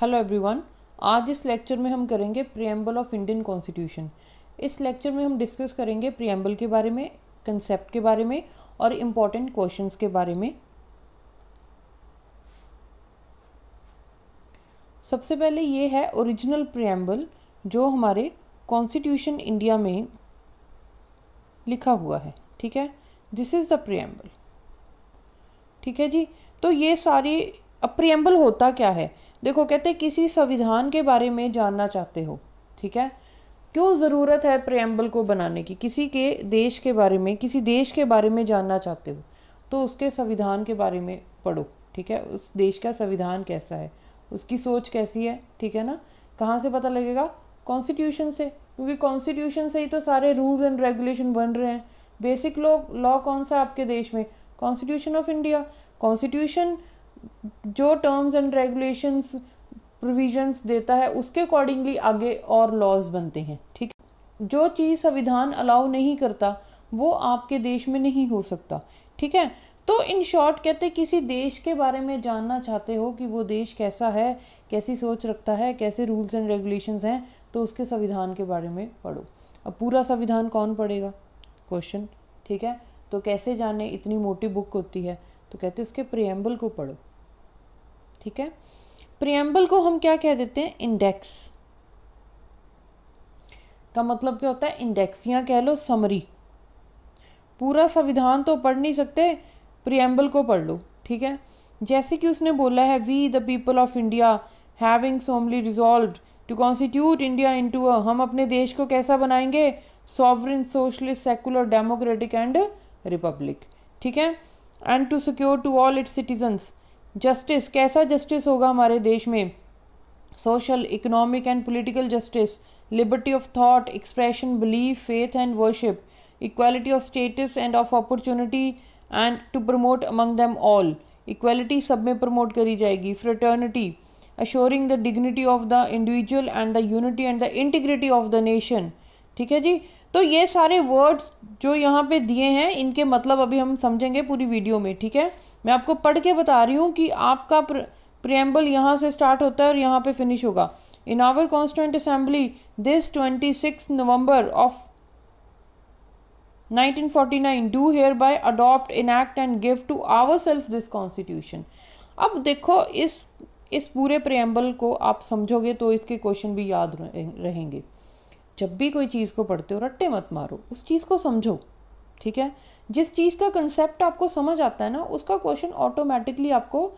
Hello everyone आज इस lecture में हम करेंगे प्रियम्बल ऑफ इंडियन कॉन्स्टिट्यूशन इस लेक्चर में हम डिस्कस करेंगे प्रियम्बल के बारे में कंसेप्ट के बारे में और इम्पॉर्टेंट क्वेश्चंस के बारे में सबसे पहले ये है ओरिजिनल प्रियम्बल जो हमारे कॉन्स्टिट्यूशन इंडिया में लिखा हुआ है ठीक है दिस इज़ द प्रियम्बल ठीक है जी तो ये सारी अब प्रियम्बल होता क्या है देखो कहते किसी संविधान के बारे में जानना चाहते हो ठीक है क्यों ज़रूरत है प्रेम्बल को बनाने की किसी के देश के बारे में किसी देश के बारे में जानना चाहते हो तो उसके संविधान के बारे में पढ़ो ठीक है उस देश का संविधान कैसा है उसकी सोच कैसी है ठीक है ना कहाँ से पता लगेगा कॉन्स्टिट्यूशन से क्योंकि कॉन्स्टिट्यूशन से ही तो सारे रूल्स एंड रेगुलेशन बन रहे हैं बेसिक लॉ लॉ कौन सा आपके देश में कॉन्स्टिट्यूशन ऑफ इंडिया कॉन्स्टिट्यूशन जो टर्म्स एंड रेगुलेशंस प्रोविजंस देता है उसके अकॉर्डिंगली आगे और लॉज बनते हैं ठीक जो चीज़ संविधान अलाउ नहीं करता वो आपके देश में नहीं हो सकता ठीक है तो इन शॉर्ट कहते किसी देश के बारे में जानना चाहते हो कि वो देश कैसा है कैसी सोच रखता है कैसे रूल्स एंड रेगुलेशंस हैं तो उसके संविधान के बारे में पढ़ो अब पूरा संविधान कौन पढ़ेगा क्वेश्चन ठीक है तो कैसे जाने इतनी मोटी बुक होती है तो कहते हैं उसके प्रियम्बल को पढ़ो ठीक है प्रियम्बल को हम क्या कह देते हैं इंडेक्स का मतलब क्या होता है इंडेक्स या कह लो समरी पूरा संविधान तो पढ़ नहीं सकते प्रियम्बल को पढ़ लो ठीक है जैसे कि उसने बोला है we the people of India having solemnly resolve to constitute India into हम अपने देश को कैसा बनाएंगे sovereign socialist secular democratic and republic ठीक है and to secure to all its citizens justice कैसा जस्टिस होगा हमारे देश में social economic and political justice liberty of thought expression belief faith and worship equality of status and of opportunity and to promote among them all equality सब में promote करी जाएगी fraternity assuring the dignity of the individual and the unity and the integrity of the nation ठीक है जी तो ये सारे वर्ड्स जो यहाँ पे दिए हैं इनके मतलब अभी हम समझेंगे पूरी वीडियो में ठीक है मैं आपको पढ़ के बता रही हूँ कि आपका प्रियम्बल यहाँ से स्टार्ट होता है और यहाँ पे फिनिश होगा in our constituent assembly this twenty six November of nineteen forty nine do hereby adopt enact and give to our self this constitution अब देखो इस इस पूरे प्रेम्बल को आप समझोगे तो इसके क्वेश्चन भी याद रहेंगे जब भी कोई चीज़ को पढ़ते हो रट्टे मत मारो उस चीज़ को समझो ठीक है जिस चीज़ का कंसेप्ट आपको समझ आता है ना उसका क्वेश्चन ऑटोमेटिकली आपको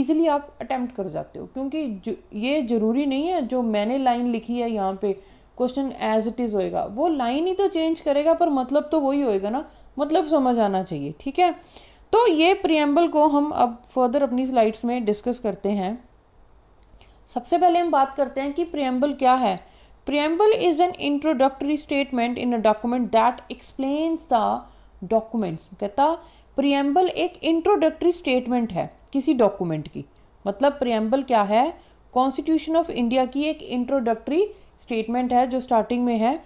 ईजिली आप अटैम्प्ट कर जाते हो क्योंकि ये ज़रूरी नहीं है जो मैंने लाइन लिखी है यहाँ पे क्वेश्चन एज इट इज़ होएगा वो लाइन ही तो चेंज करेगा पर मतलब तो वही होएगा ना मतलब समझ आना चाहिए ठीक है तो ये प्रियम्बल को हम अब फर्दर अपनी स्लाइड्स में डिस्कस करते हैं सबसे पहले हम बात करते हैं कि प्रियम्बल क्या है preamble is an introductory statement in a document that explains the documents. कहता प्रियम्बल एक इंट्रोडक्टरी स्टेटमेंट है किसी डॉक्यूमेंट की मतलब प्रियम्बल क्या है कॉन्स्टिट्यूशन ऑफ इंडिया की एक इंट्रोडक्टरी स्टेटमेंट है जो स्टार्टिंग में है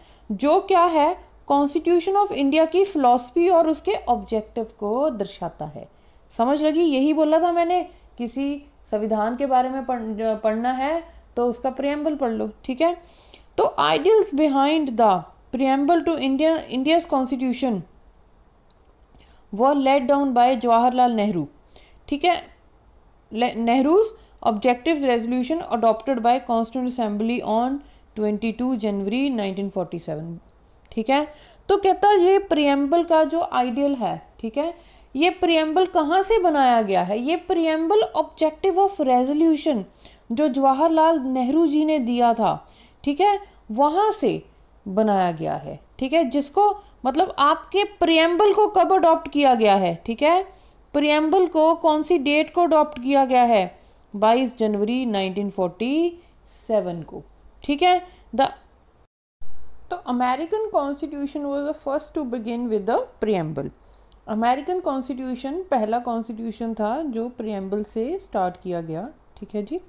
जो क्या है कॉन्स्टिट्यूशन ऑफ इंडिया की फिलोसफी और उसके ऑब्जेक्टिव को दर्शाता है समझ लगी यही बोला था मैंने किसी संविधान के बारे में पढ़, पढ़ना है तो उसका प्रियम्बल पढ़ लो ठीक है तो ideals behind the preamble to India India's constitution were laid down by Jawaharlal Nehru ठीक है Nehru's objective resolution adopted by constituent assembly on 22 January 1947 ठीक है तो कहता ये प्रियम्बल का जो आइडियल है ठीक है ये प्रियम्बल कहाँ से बनाया गया है ये प्रियम्बल ऑब्जेक्टिव ऑफ रेजोल्यूशन जो जवाहरलाल नेहरू जी ने दिया था ठीक है वहाँ से बनाया गया है ठीक है जिसको मतलब आपके प्रियम्बल को कब अडॉप्ट किया गया है ठीक है प्रियम्बल को कौन सी डेट को अडॉप्ट किया गया है 22 जनवरी 1947 को ठीक है द तो American constitution was the first to begin with the preamble American constitution पहला कॉन्स्टिट्यूशन था जो प्रियम्बल से स्टार्ट किया गया ठीक है जी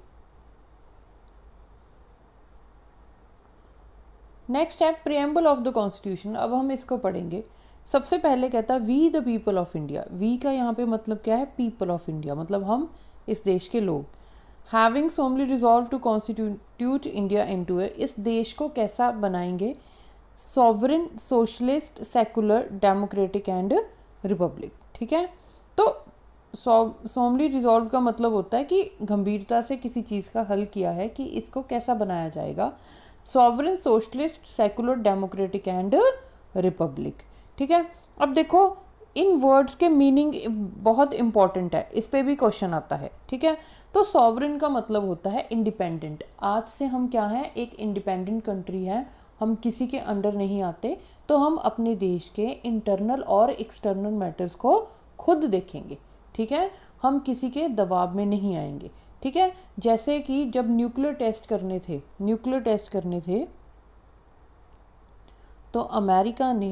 नेक्स्ट है प्रियम्बल ऑफ द कॉन्स्टिट्यूशन अब हम इसको पढ़ेंगे सबसे पहले कहता है we the people of India we का यहाँ पे मतलब क्या है पीपल ऑफ इंडिया मतलब हम इस देश के लोग having solemnly resolve to constitute India into इस देश को कैसा बनाएंगे sovereign socialist secular democratic and republic ठीक है तो सोमली रिजॉल्व का मतलब होता है कि गंभीरता से किसी चीज़ का हल किया है कि इसको कैसा बनाया जाएगा sovereign socialist secular democratic and republic ठीक है अब देखो इन वर्ड्स के मीनिंग बहुत इंपॉर्टेंट है इस पर भी क्वेश्चन आता है ठीक है तो सॉवरन का मतलब होता है इंडिपेंडेंट आज से हम क्या हैं एक इंडिपेंडेंट कंट्री है हम किसी के अंडर नहीं आते तो हम अपने देश के इंटरनल और एक्सटर्नल मैटर्स को खुद देखेंगे ठीक है हम किसी के दबाव में नहीं आएंगे ठीक है जैसे कि जब न्यूक्लियर टेस्ट करने थे न्यूक्लियर टेस्ट करने थे तो अमेरिका ने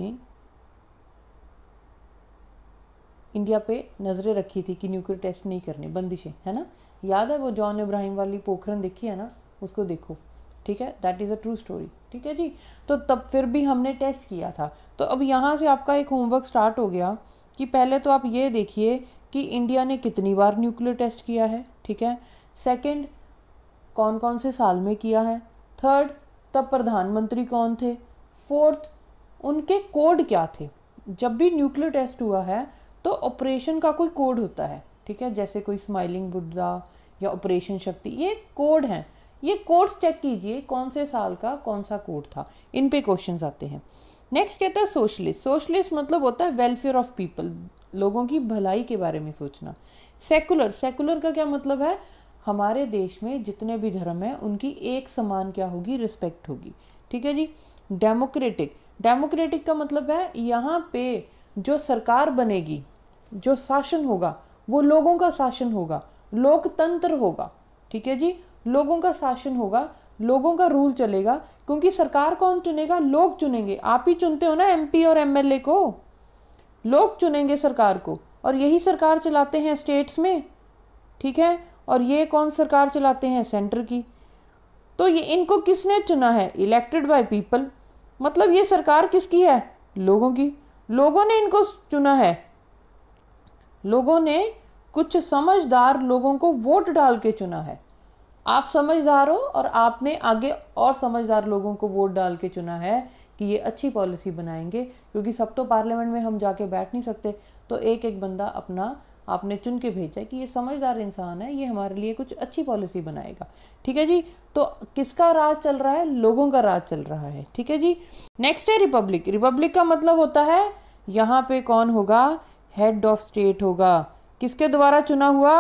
इंडिया पे नज़रें रखी थी कि न्यूक्लियर टेस्ट नहीं करने बंदिशें है ना याद है वो जॉन इब्राहिम वाली पोखरन देखी है ना उसको देखो ठीक है that is a true story ठीक है जी तो तब फिर भी हमने टेस्ट किया था तो अब यहाँ से आपका एक होमवर्क स्टार्ट हो गया कि पहले तो आप ये देखिए कि इंडिया ने कितनी बार न्यूक्लियर टेस्ट किया है ठीक है सेकंड कौन कौन से साल में किया है थर्ड तब प्रधानमंत्री कौन थे फोर्थ उनके कोड क्या थे जब भी न्यूक्लियर टेस्ट हुआ है तो ऑपरेशन का कोई कोड होता है ठीक है जैसे कोई स्माइलिंग बुद्धा या ऑपरेशन शक्ति ये कोड हैं ये कोड्स चेक कीजिए कौन से साल का कौन सा कोड था इन पे क्वेश्चन आते हैं नेक्स्ट कहता है सोशलिस्ट सोशलिस्ट मतलब होता है वेलफेयर ऑफ पीपल लोगों की भलाई के बारे में सोचना सेकुलर सेकुलर का क्या मतलब है हमारे देश में जितने भी धर्म हैं उनकी एक समान क्या होगी रिस्पेक्ट होगी ठीक है जी डेमोक्रेटिक डेमोक्रेटिक का मतलब है यहाँ पे जो सरकार बनेगी जो शासन होगा वो लोगों का शासन होगा लोकतंत्र होगा ठीक है जी लोगों का शासन होगा लोगों का रूल चलेगा क्योंकि सरकार कौन चुनेगा लोग चुनेंगे आप ही चुनते हो ना एमपी और एमएलए को लोग चुनेंगे सरकार को और यही सरकार चलाते हैं स्टेट्स में ठीक है और ये कौन सरकार चलाते हैं सेंटर की तो ये इनको किसने चुना है इलेक्टेड बाय पीपल मतलब ये सरकार किसकी है लोगों की लोगों ने इनको चुना है लोगों ने कुछ समझदार लोगों को वोट डाल के चुना है आप समझदार हो और आपने आगे और समझदार लोगों को वोट डाल के चुना है कि ये अच्छी पॉलिसी बनाएंगे क्योंकि सब तो पार्लियामेंट में हम जाके बैठ नहीं सकते तो एक एक बंदा अपना आपने चुन के भेजा कि ये समझदार इंसान है ये हमारे लिए कुछ अच्छी पॉलिसी बनाएगा ठीक है जी तो किसका राज चल रहा है लोगों का राज चल रहा है ठीक है जी नेक्स्ट है रिपब्लिक रिपब्लिक का मतलब होता है यहाँ पे कौन होगा हेड ऑफ स्टेट होगा किसके द्वारा चुना हुआ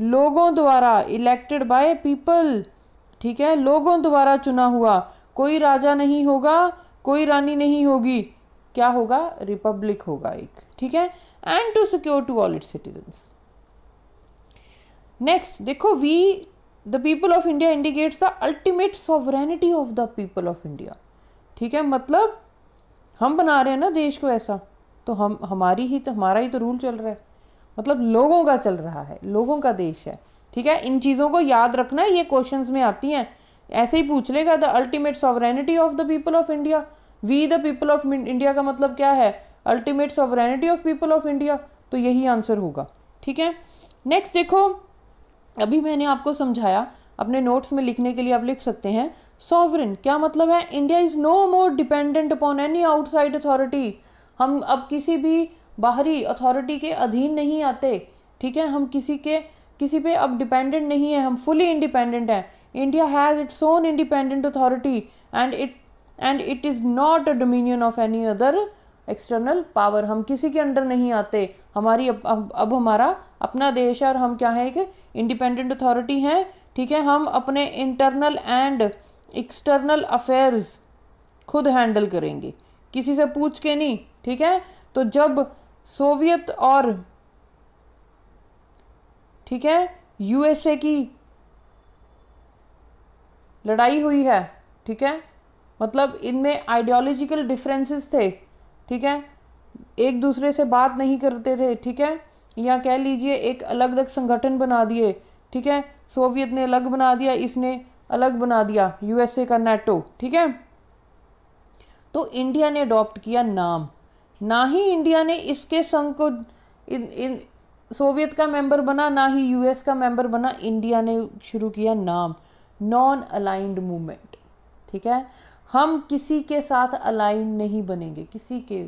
लोगों द्वारा इलेक्टेड बाय पीपल ठीक है लोगों द्वारा चुना हुआ कोई राजा नहीं होगा कोई रानी नहीं होगी क्या होगा रिपब्लिक होगा एक ठीक है and to secure to all it citizen next देखो we the people of India indicates the ultimate sovereignty of the people of India ठीक है मतलब हम बना रहे हैं ना देश को ऐसा तो हम हमारी ही तो हमारा ही तो रूल चल रहा है मतलब लोगों का चल रहा है लोगों का देश है ठीक है इन चीज़ों को याद रखना ये क्वेश्चन में आती हैं ऐसे ही पूछ लेगा the ultimate sovereignty of the people of India we the people of India का मतलब क्या है ultimate sovereignty of people of India तो यही आंसर होगा ठीक है नेक्स्ट देखो अभी मैंने आपको समझाया अपने नोट्स में लिखने के लिए आप लिख सकते हैं सॉवरन क्या मतलब है India is no more dependent upon any outside authority हम अब किसी भी बाहरी अथॉरिटी के अधीन नहीं आते ठीक है हम किसी के किसी पे अब डिपेंडेंट नहीं है हम फुली इंडिपेंडेंट हैं India has its own independent authority and it and it is not a dominion of any other external power हम किसी के अंडर नहीं आते हमारी अब अब, अब हमारा अपना देश है और हम क्या है कि इंडिपेंडेंट अथॉरिटी हैं ठीक है हम अपने इंटरनल एंड एक्सटर्नल अफेयर्स खुद हैंडल करेंगे किसी से पूछ के नहीं ठीक है तो जब सोवियत और ठीक है यूएसए की लड़ाई हुई है ठीक है मतलब इनमें आइडियोलॉजिकल डिफरेंसेस थे ठीक है एक दूसरे से बात नहीं करते थे ठीक है या कह लीजिए एक अलग अलग संगठन बना दिए ठीक है सोवियत ने अलग बना दिया इसने अलग बना दिया यूएसए का नेटो ठीक है तो इंडिया ने अडॉप्ट किया नाम ना ही इंडिया ने इसके संघ को इन इन सोवियत का मेंबर बना ना ही यूएस का मेंबर बना इंडिया ने शुरू किया नाम नॉन अलाइंड मूवमेंट ठीक है हम किसी के साथ अलाइन नहीं बनेंगे किसी के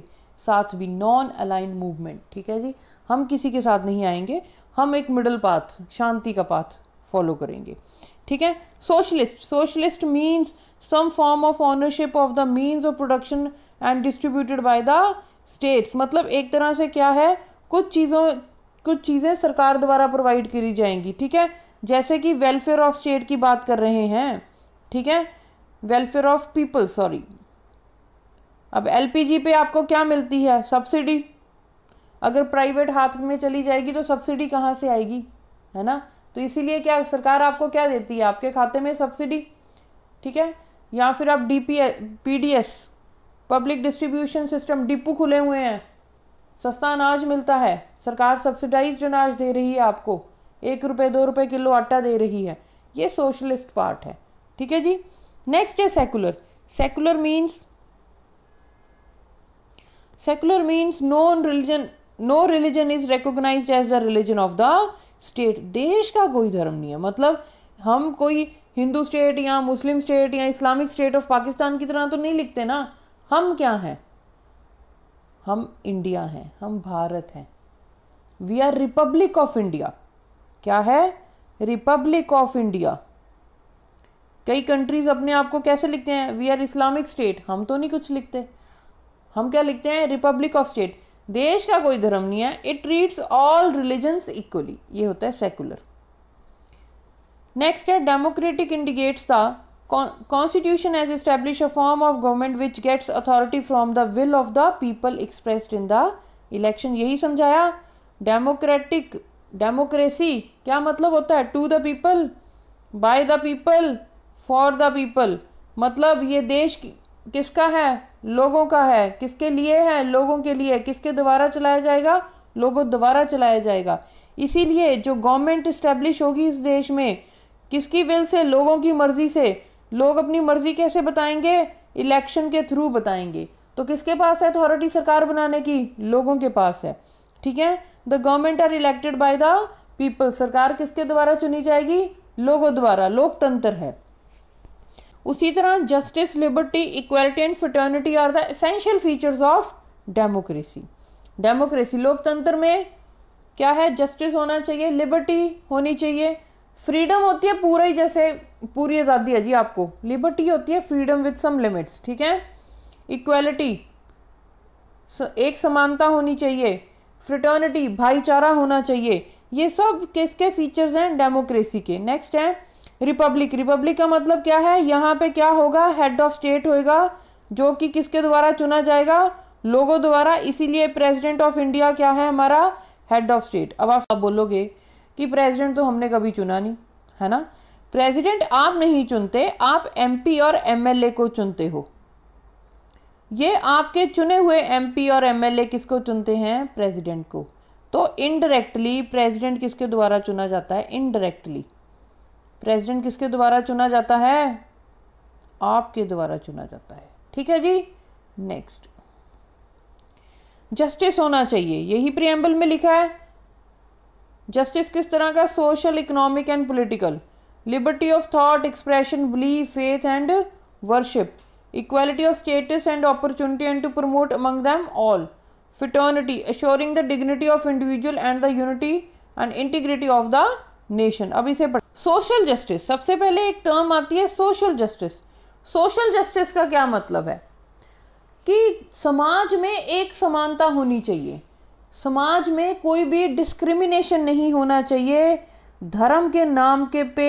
साथ भी नॉन अलाइन मूवमेंट ठीक है जी हम किसी के साथ नहीं आएंगे हम एक मिडल पाथ शांति का पाथ फॉलो करेंगे ठीक है socialist socialist means some form of ownership of the means of production and distributed by the states मतलब एक तरह से क्या है कुछ चीज़ों कुछ चीज़ें सरकार द्वारा प्रोवाइड करी जाएंगी ठीक है जैसे कि वेलफेयर ऑफ स्टेट की बात कर रहे हैं ठीक है वेलफेयर ऑफ पीपल सॉरी अब एलपीजी पे आपको क्या मिलती है सब्सिडी अगर प्राइवेट हाथ में चली जाएगी तो सब्सिडी कहाँ से आएगी है ना तो इसीलिए क्या सरकार आपको क्या देती है आपके खाते में सब्सिडी ठीक है या फिर आप D P S public distribution system depot खुले हुए हैं सस्ता अनाज मिलता है सरकार सब्सिडाइज अनाज दे रही है आपको एक रुपये दो रुपये किलो आटा दे रही है ये सोशलिस्ट पार्ट है ठीक है जी नेक्स्ट है secular secular means secular means no religion no religion is recognise as the religion of the state देश का कोई धर्म नहीं है मतलब हम कोई हिंदू स्टेट या मुस्लिम स्टेट या इस्लामिक स्टेट ऑफ पाकिस्तान की तरह तो नहीं लिखते ना हम क्या हैं हम इंडिया हैं हम भारत हैं we are republic of India क्या है रिपब्लिक ऑफ इंडिया कई कंट्रीज़ अपने आप को कैसे लिखते हैं वी आर इस्लामिक स्टेट हम तो नहीं कुछ लिखते हम क्या लिखते हैं रिपब्लिक ऑफ स्टेट देश का कोई धर्म नहीं है it treats all religions equally ये होता है सेकुलर नेक्स्ट है democratic indicates the constitution as establish a form of government which gets authority from the will of the people expressed in the election यही समझाया डेमोक्रेटिक डेमोक्रेसी क्या मतलब होता है to the people by the people for the people मतलब ये देश किसका है लोगों का है किसके लिए है लोगों के लिए किसके द्वारा चलाया जाएगा लोगों द्वारा चलाया जाएगा इसीलिए जो गवर्नमेंट इस्टेब्लिश होगी इस देश में किसकी विल से लोगों की मर्ज़ी से लोग अपनी मर्ज़ी कैसे बताएंगे इलेक्शन के थ्रू बताएंगे तो किसके पास है अथॉरिटी सरकार बनाने की लोगों के पास है ठीक है the government are elected by the people सरकार किसके द्वारा चुनी जाएगी लोगों द्वारा लोकतंत्र है उसी तरह justice liberty equality and fraternity are the essential features of democracy democracy लोकतंत्र में क्या है जस्टिस होना चाहिए लिबर्टी होनी चाहिए फ्रीडम होती है पूरा ही जैसे पूरी आज़ादी है जी आपको लिबर्टी होती है फ्रीडम विथ सम लिमिट्स ठीक है इक्वलिटी एक समानता होनी चाहिए फ्रिटर्निटी भाईचारा होना चाहिए ये सब किसके फीचर्स हैं डेमोक्रेसी के नेक्स्ट है रिपब्लिक रिपब्लिक का मतलब क्या है यहाँ पे क्या होगा हेड ऑफ स्टेट होएगा जो कि किसके द्वारा चुना जाएगा लोगों द्वारा इसीलिए प्रेसिडेंट ऑफ इंडिया क्या है हमारा हेड ऑफ स्टेट अब आप सब बोलोगे कि प्रेसिडेंट तो हमने कभी चुना नहीं है ना प्रेसिडेंट आप नहीं चुनते आप एमपी और एमएलए को चुनते हो ये आपके चुने हुए एमपी और एमएलए किसको चुनते हैं प्रेसिडेंट को तो इनडायरेक्टली प्रेसिडेंट किसके द्वारा चुना जाता है इनडायरेक्टली प्रेसिडेंट किसके द्वारा चुना जाता है आपके द्वारा चुना जाता है ठीक है जी नेक्स्ट जस्टिस होना चाहिए यही प्रियम्बल में लिखा है जस्टिस किस तरह का social economic and political liberty of thought expression believe faith and worship equality of status and opportunity and to promote among them all fraternity assuring the dignity of individual and the unity and integrity of the nation अब इसे पढ़ social justice सबसे पहले एक term आती है social justice social justice का क्या मतलब है कि समाज में एक समानता होनी चाहिए समाज में कोई भी डिस्क्रिमिनेशन नहीं होना चाहिए धर्म के नाम के पे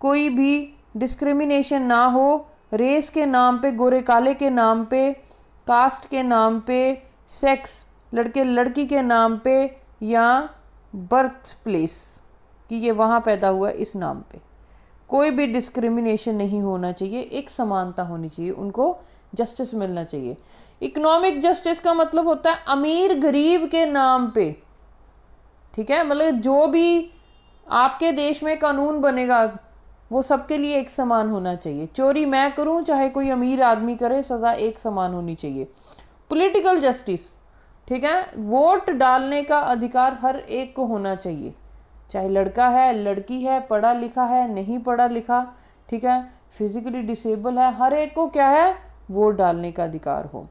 कोई भी डिस्क्रिमिनेशन ना हो रेस के नाम पे गोरे काले के नाम पे कास्ट के नाम पे सेक्स लड़के लड़की के नाम पे या बर्थ प्लेस कि ये वहाँ पैदा हुआ इस नाम पे कोई भी डिस्क्रिमिनेशन नहीं होना चाहिए एक समानता होनी चाहिए उनको जस्टिस मिलना चाहिए इकोनॉमिक जस्टिस का मतलब होता है अमीर गरीब के नाम पे ठीक है मतलब जो भी आपके देश में कानून बनेगा वो सबके लिए एक समान होना चाहिए चोरी मैं करूं चाहे कोई अमीर आदमी करे सज़ा एक समान होनी चाहिए पॉलिटिकल जस्टिस ठीक है वोट डालने का अधिकार हर एक को होना चाहिए चाहे लड़का है लड़की है पढ़ा लिखा है नहीं पढ़ा लिखा ठीक है फिजिकली डिसेबल है हर एक को क्या है वोट डालने का अधिकार हो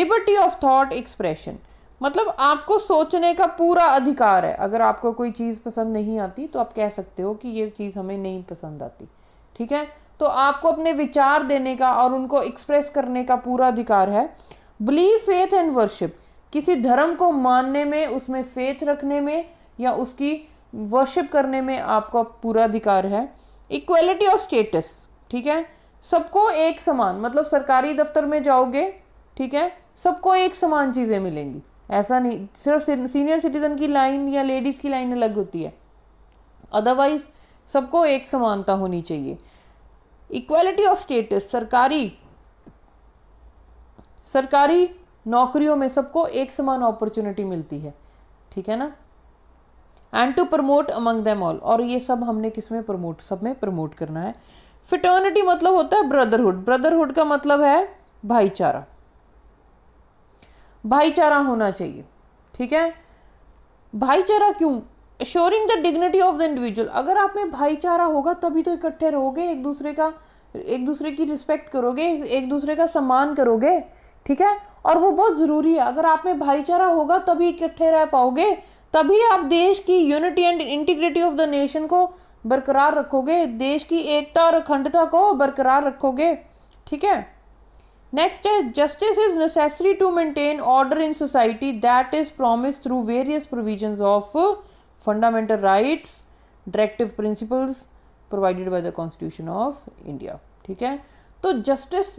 लिबर्टी ऑफ थॉट एक्सप्रेशन मतलब आपको सोचने का पूरा अधिकार है अगर आपको कोई चीज़ पसंद नहीं आती तो आप कह सकते हो कि ये चीज़ हमें नहीं पसंद आती ठीक है तो आपको अपने विचार देने का और उनको एक्सप्रेस करने का पूरा अधिकार है बिलीव फेथ एंड वर्शिप किसी धर्म को मानने में उसमें फेथ रखने में या उसकी वर्शिप करने में आपका पूरा अधिकार है इक्वलिटी ऑफ स्टेटस ठीक है सबको एक समान मतलब सरकारी दफ्तर में जाओगे ठीक है सबको एक समान चीज़ें मिलेंगी ऐसा नहीं सिर्फ सीनियर सिटीज़न की लाइन या लेडीज़ की लाइन अलग होती है अदरवाइज सबको एक समानता होनी चाहिए इक्वालिटी ऑफ स्टेटस सरकारी सरकारी नौकरियों में सबको एक समान अपॉर्चुनिटी मिलती है ठीक है ना and to promote among them all और ये सब हमने किस में प्रमोट सब में प्रमोट करना है फिटर्निटी मतलब होता है ब्रदरहुड ब्रदरहुड का मतलब है भाईचारा भाईचारा होना चाहिए ठीक है भाईचारा क्यों assuring the dignity of the individual अगर आप में भाईचारा होगा तभी तो इकट्ठे रहोगे एक दूसरे का एक दूसरे की रिस्पेक्ट करोगे एक दूसरे का सम्मान करोगे ठीक है और वो बहुत ज़रूरी है अगर आप में भाईचारा होगा तभी इकट्ठे रह पाओगे तभी आप देश की unity and integrity of the nation को बरकरार रखोगे देश की एकता और अखंडता को बरकरार रखोगे ठीक है नेक्स्ट है justice is necessary to maintain order in society that is promise through various provisions of fundamental rights directive principles provided by the constitution of India ठीक है तो जस्टिस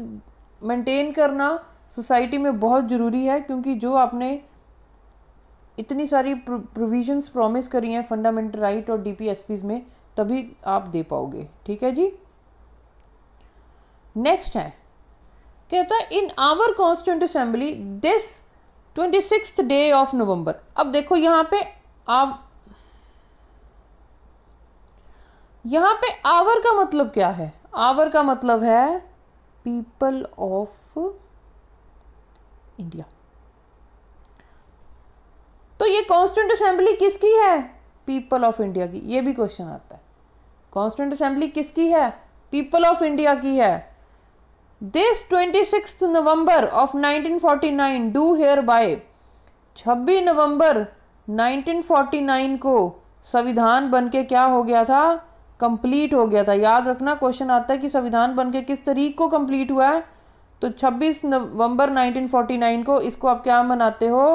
मेंटेन करना सोसाइटी में बहुत ज़रूरी है क्योंकि जो आपने इतनी सारी प्रोविजंस प्रॉमिस करी हैं फंडामेंटल राइट और डीपीएसपीज में तभी आप दे पाओगे ठीक है जी नेक्स्ट है कहता है in our constituent assembly this twenty six day of November अब देखो यहां पे आप यहां पे आवर का मतलब क्या है आवर का मतलब है पीपल ऑफ इंडिया तो ये कॉन्स्टेंट असेंबली किसकी है पीपल ऑफ इंडिया की ये भी क्वेश्चन आता है कॉन्स्टेंट असेंबली किसकी है पीपल ऑफ इंडिया की है this twenty six November of 1949 do hereby 26 नवंबर 1949 को संविधान बन के क्या हो गया था कंप्लीट हो गया था याद रखना क्वेश्चन आता है कि संविधान बन के किस तारीख को कंप्लीट हुआ है तो 26 नवंबर 1949 को इसको आप क्या मनाते हो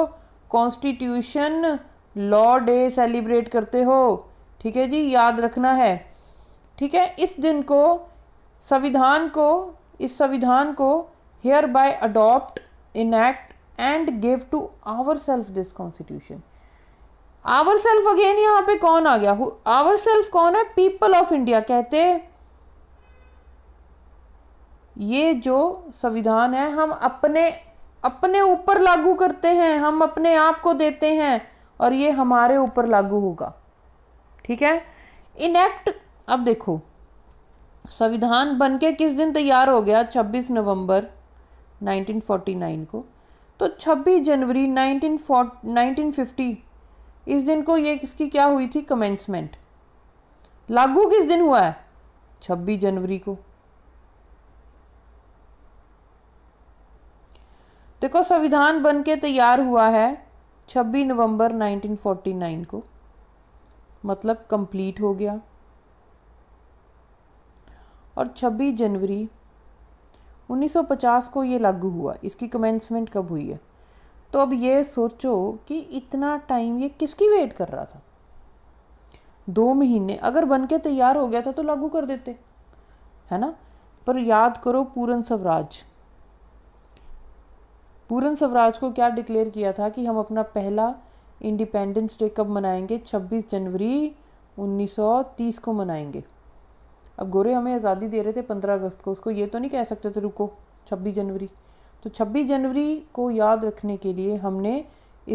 कॉन्स्टिट्यूशन लॉ डे सेलिब्रेट करते हो ठीक है जी याद रखना है ठीक है इस दिन को संविधान को इस संविधान को hereby adopt enact and give to our self this constitution our self again यहाँ पे कौन आ गया आवर सेल्फ कौन है पीपल ऑफ इंडिया कहते ये जो संविधान है हम अपने अपने ऊपर लागू करते हैं हम अपने आप को देते हैं और ये हमारे ऊपर लागू होगा ठीक है एक्ट अब देखो संविधान बन के किस दिन तैयार हो गया 26 नवंबर 1949 को तो 26 जनवरी 1940 1950 इस दिन को ये किसकी क्या हुई थी कमेंसमेंट लागू किस दिन हुआ है 26 जनवरी को देखो संविधान बन के तैयार हुआ है 26 नवंबर 1949 को मतलब कंप्लीट हो गया और 26 जनवरी 1950 को ये लागू हुआ इसकी कमेंसमेंट कब हुई है तो अब ये सोचो कि इतना टाइम ये किसकी वेट कर रहा था दो महीने अगर बन के तैयार हो गया था तो लागू कर देते है ना पर याद करो पूरन स्वराज पूरन स्वराज को क्या डिक्लेयर किया था कि हम अपना पहला इंडिपेंडेंस डे कब मनाएंगे 26 जनवरी 1930 को मनाएंगे अब गोरे हमें आज़ादी दे रहे थे 15 अगस्त को उसको ये तो नहीं कह सकते थे रुको 26 जनवरी तो 26 जनवरी को याद रखने के लिए हमने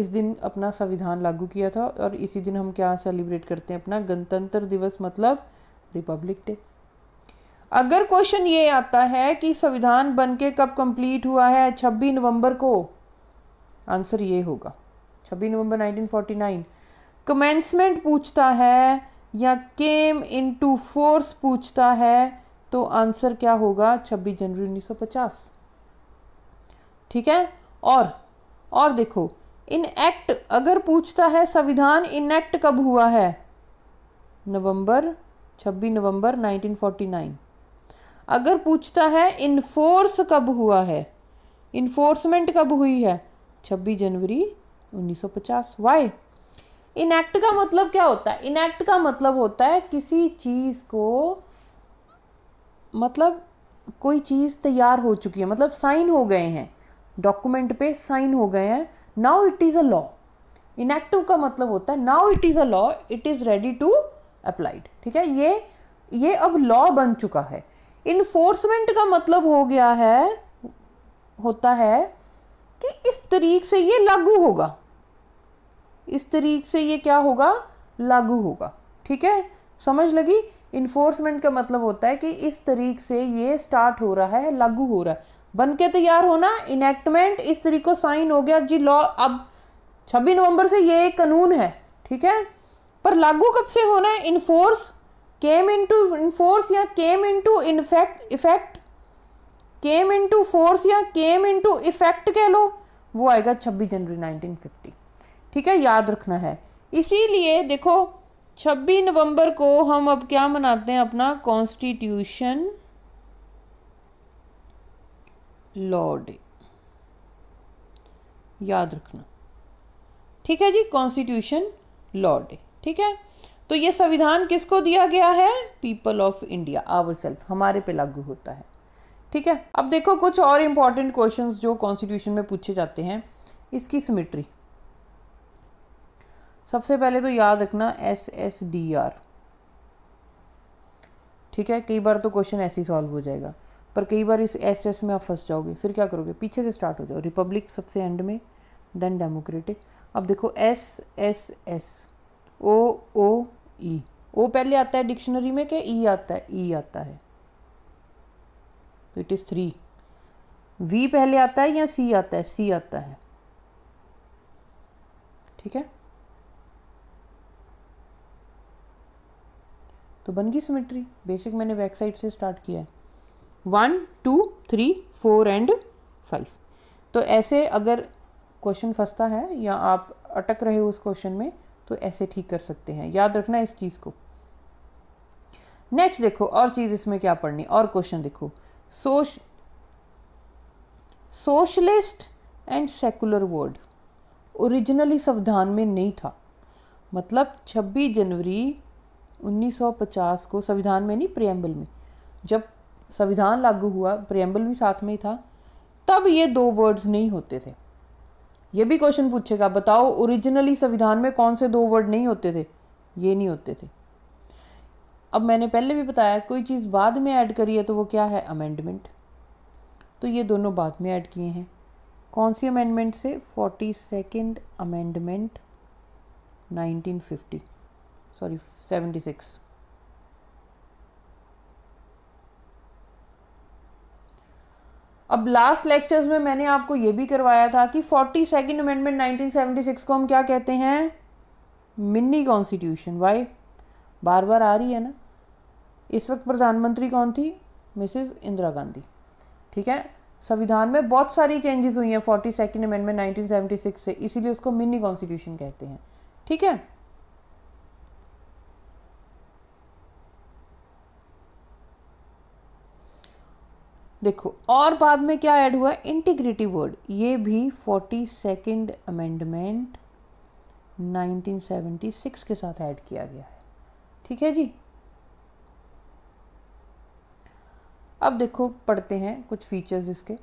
इस दिन अपना संविधान लागू किया था और इसी दिन हम क्या सेलिब्रेट करते हैं अपना गणतंत्र दिवस मतलब रिपब्लिक डे अगर क्वेश्चन ये आता है कि संविधान बन के कब कंप्लीट हुआ है 26 नवंबर को आंसर ये होगा 26 नवंबर 1949 कमेंसमेंट पूछता है या केम इन टू फोर्स पूछता है तो आंसर क्या होगा 26 जनवरी 1950 ठीक है और और देखो इन एक्ट अगर पूछता है संविधान इन एक्ट कब हुआ है नवंबर 26 नवंबर 1949 अगर पूछता है इन्फोर्स कब हुआ है इन्फोर्समेंट कब हुई है 26 जनवरी 1950 वाई इनैक्ट का मतलब क्या होता है इनएक्ट का मतलब होता है किसी चीज़ को मतलब कोई चीज़ तैयार हो चुकी है मतलब साइन हो गए हैं डॉक्यूमेंट पे साइन हो गए हैं now it is a law inactive का मतलब होता है now it is a law it is ready to applied ठीक है ये ये अब लॉ बन चुका है इन्फोर्समेंट का मतलब हो गया है होता है कि इस तरीक से ये लागू होगा इस तरीक से ये क्या होगा लागू होगा ठीक है समझ लगी इन्फोर्समेंट का मतलब होता है कि इस तरीक से ये स्टार्ट हो रहा है लागू हो रहा है बन के तैयार होना इनेक्टमेंट इस तरीक को साइन हो गया जी लॉ अब छब्बीस नवंबर से ये एक कानून है ठीक है पर लागू कब से होना है इन्फोर्स केम इनटू इनफोर्स या came into in effect effect came into force या केम टू इफेक्ट कह लो वो आएगा 26 जनवरी 1950 ठीक है याद रखना है इसीलिए देखो 26 नवंबर को हम अब क्या मनाते हैं अपना कॉन्स्टिट्यूशन लॉ डे याद रखना ठीक है जी कॉन्स्टिट्यूशन लॉ डे ठीक है तो ये संविधान किसको दिया गया है people of India our self हमारे पे लागू होता है ठीक है अब देखो कुछ और इम्पॉर्टेंट क्वेश्चंस जो कॉन्स्टिट्यूशन में पूछे जाते हैं इसकी सिमिट्री सबसे पहले तो याद रखना एस एस डी आर ठीक है कई बार तो क्वेश्चन ऐसे ही सॉल्व हो जाएगा पर कई बार इस एस एस में आप फंस जाओगे फिर क्या करोगे पीछे से स्टार्ट हो जाओ रिपब्लिक सबसे एंड में देन डेमोक्रेटिक अब देखो S S S O O E वो पहले आता है डिक्शनरी में कि ई आता है ई आता है तो इट इज़ थ्री वी पहले आता है या सी आता है सी आता है ठीक है तो बन गई सिमेट्री बेशक मैंने बैक साइड से स्टार्ट किया है one two three four and five तो ऐसे अगर क्वेश्चन फंसता है या आप अटक रहे हो उस क्वेश्चन में तो ऐसे ठीक कर सकते हैं याद रखना इस चीज़ को नेक्स्ट देखो और चीज़ इसमें क्या पढ़नी और क्वेश्चन देखो सोश socialist and secular word originally संविधान में नहीं था मतलब 26 जनवरी 1950 को संविधान में नहीं प्रियम्बल में जब संविधान लागू हुआ प्रियम्बल भी साथ में ही था तब ये दो वर्ड्स नहीं होते थे ये भी क्वेश्चन पूछेगा बताओ ओरिजिनली संविधान में कौन से दो वर्ड नहीं होते थे ये नहीं होते थे अब मैंने पहले भी बताया कोई चीज़ बाद में ऐड करी है तो वो क्या है अमेंडमेंट तो ये दोनों बाद में ऐड किए हैं कौन सी अमेंडमेंट से forty second amendment nineteen fifty sorry seventy six अब लास्ट लेक्चर्स में मैंने आपको ये भी करवाया था कि forty second amendment seventy six को हम क्या कहते हैं मिनी कॉन्स्टिट्यूशन वाई बार बार आ रही है ना इस वक्त प्रधानमंत्री कौन थी मिसिज इंदिरा गांधी ठीक है संविधान में बहुत सारी चेंजेस हुई हैं फोर्टी सेकेंड अमेंडमेंट सिक्स से इसीलिए उसको मिनी कॉन्स्टिट्यूशन कहते हैं ठीक है देखो और बाद में क्या ऐड हुआ इंटीग्रिटी वर्ड ये भी फोर्टी सेकेंड अमेंडमेंट 1976 के साथ ऐड किया गया है ठीक है जी अब देखो पढ़ते हैं कुछ फीचर्स इसके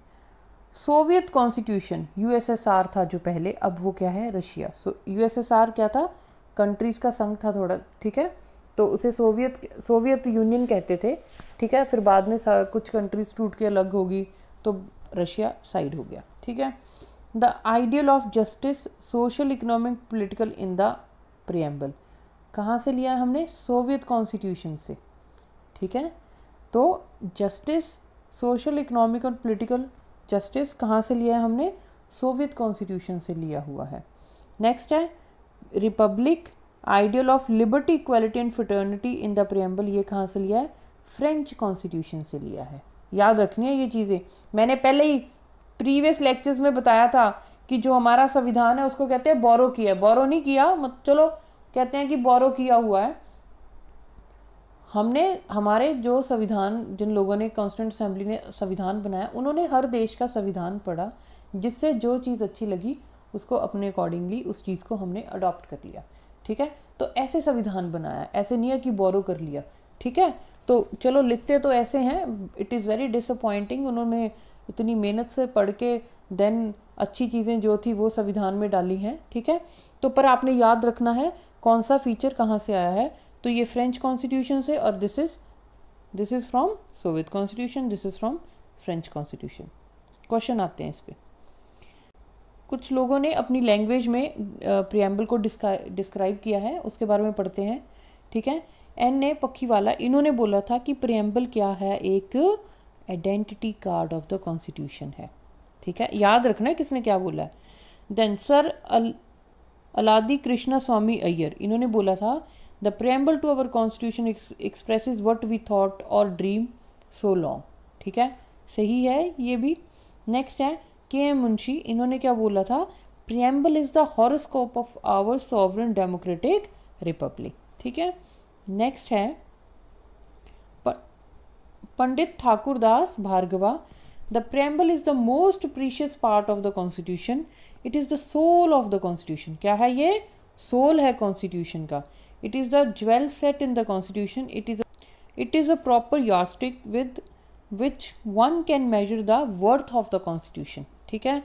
सोवियत कॉन्स्टिट्यूशन यूएसएसआर था जो पहले अब वो क्या है रशिया सो यूएसएसआर क्या था कंट्रीज़ का संघ था थोड़ा ठीक है तो उसे सोवियत सोवियत यूनियन कहते थे ठीक है फिर बाद में कुछ कंट्रीज टूट के अलग होगी तो रशिया साइड हो गया ठीक है the ideal of justice social economic political in the preamble कहाँ से लिया है हमने सोवियत कॉन्स्टिट्यूशन से ठीक है तो जस्टिस सोशल इकोनॉमिक और पोलिटिकल जस्टिस कहाँ से लिया है हमने सोवियत कॉन्स्टिट्यूशन से लिया हुआ है नेक्स्ट है republic ideal of liberty equality and fraternity in the preamble ये कहाँ से लिया है फ्रेंच कॉन्स्टिट्यूशन से लिया है याद रखनी है ये चीज़ें मैंने पहले ही प्रीवियस लेक्चर्स में बताया था कि जो हमारा संविधान है उसको कहते हैं बोरो किया बोरो नहीं किया मत चलो कहते हैं कि बोरो किया हुआ है हमने हमारे जो संविधान जिन लोगों ने कॉन्स्टिट्यूंट असेंबली ने संविधान बनाया उन्होंने हर देश का संविधान पढ़ा जिससे जो चीज़ अच्छी लगी उसको अपने अकॉर्डिंगली उस चीज़ को हमने अडॉप्ट कर लिया ठीक है तो ऐसे संविधान बनाया ऐसे नहीं है कि बोरो कर लिया ठीक है तो चलो लिखते तो ऐसे हैं इट इज़ वेरी डिसअपॉइंटिंग उन्होंने इतनी मेहनत से पढ़ के देन अच्छी चीज़ें जो थी वो संविधान में डाली हैं ठीक है तो पर आपने याद रखना है कौन सा फीचर कहाँ से आया है तो ये फ्रेंच कॉन्स्टिट्यूशन से और this is this is from Soviet constitution this is from French constitution question आते हैं इस पर कुछ लोगों ने अपनी लैंग्वेज में प्रियम्बल को डिस्क्राइब किया है उसके बारे में पढ़ते हैं ठीक है एन ए वाला इन्होंने बोला था कि प्रियम्बल क्या है एक identity card of the constitution है ठीक है याद रखना है किसने क्या बोला है देन सर अल अलादी कृष्णा स्वामी अय्यर इन्होंने बोला था the preamble to our constitution express what we thought और ड्रीम सो लॉन्ग ठीक है सही है ये भी नेक्स्ट है के एम मुंशी इन्होंने क्या बोला था preamble is the horoscope of our sovereign democratic republic ठीक है नेक्स्ट है Pandit Thakurdas Bhargava the preamble is the most precious part of the constitution it is the soul of the constitution क्या है ये सोल है कॉन्स्टिट्यूशन का it is the jewel set in the constitution it is it is a proper yardstick with which one can measure the worth of the constitution ठीक है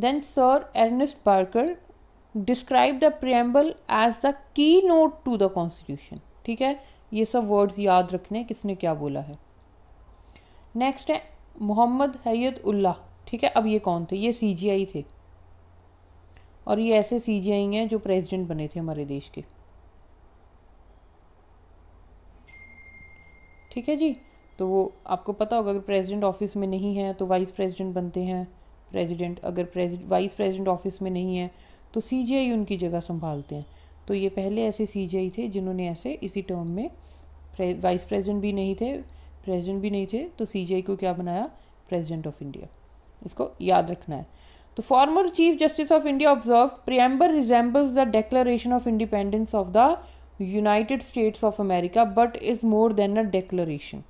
then sir Ernest Barker describe the preamble as the keynote to the constitution ठीक है ये सब words याद रखने किसने क्या बोला है नेक्स्ट है मोहम्मद हैयद उल्ला ठीक है अब ये कौन थे ये सी जी आई थे और ये ऐसे सी जी आई हैं जो प्रेसिडेंट बने थे हमारे देश के ठीक है जी तो वो आपको पता होगा अगर प्रेसिडेंट ऑफिस में नहीं है तो वाइस प्रेसिडेंट बनते हैं प्रेसिडेंट अगर वाइस प्रेसिडेंट ऑफिस में नहीं है तो सी उनकी जगह संभालते हैं तो ये पहले ऐसे सी थे जिन्होंने ऐसे इसी टर्म में वाइस प्रेसिडेंट भी नहीं थे प्रेसिडेंट भी नहीं थे तो सी को क्या बनाया प्रेसिडेंट ऑफ इंडिया इसको याद रखना है तो former chief justice of India observe preamble resembles the declaration of independence of the United States of America but is more than a declaration